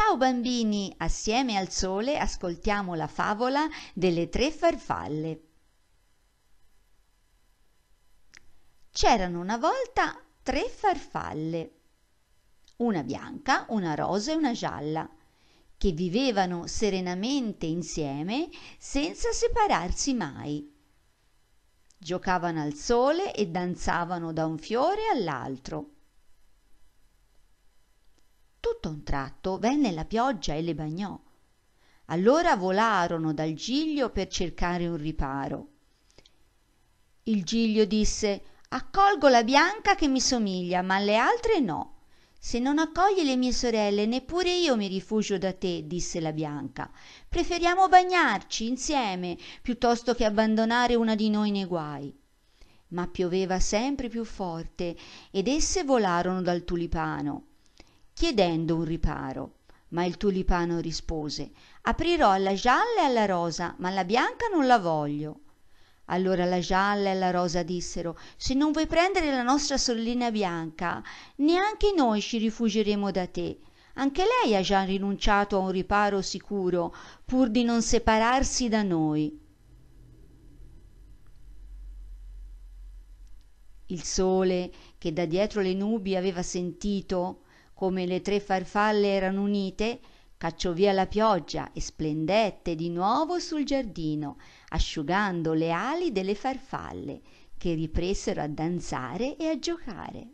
Ciao bambini, assieme al sole ascoltiamo la favola delle tre farfalle. C'erano una volta tre farfalle, una bianca, una rosa e una gialla, che vivevano serenamente insieme senza separarsi mai. Giocavano al sole e danzavano da un fiore all'altro tutto a un tratto venne la pioggia e le bagnò allora volarono dal giglio per cercare un riparo il giglio disse accolgo la bianca che mi somiglia ma le altre no se non accogli le mie sorelle neppure io mi rifugio da te disse la bianca preferiamo bagnarci insieme piuttosto che abbandonare una di noi nei guai ma pioveva sempre più forte ed esse volarono dal tulipano chiedendo un riparo ma il tulipano rispose aprirò alla gialla e alla rosa ma la bianca non la voglio allora la gialla e la rosa dissero se non vuoi prendere la nostra sorellina bianca neanche noi ci rifugieremo da te anche lei ha già rinunciato a un riparo sicuro pur di non separarsi da noi il sole che da dietro le nubi aveva sentito come le tre farfalle erano unite cacciò via la pioggia e splendette di nuovo sul giardino asciugando le ali delle farfalle che ripresero a danzare e a giocare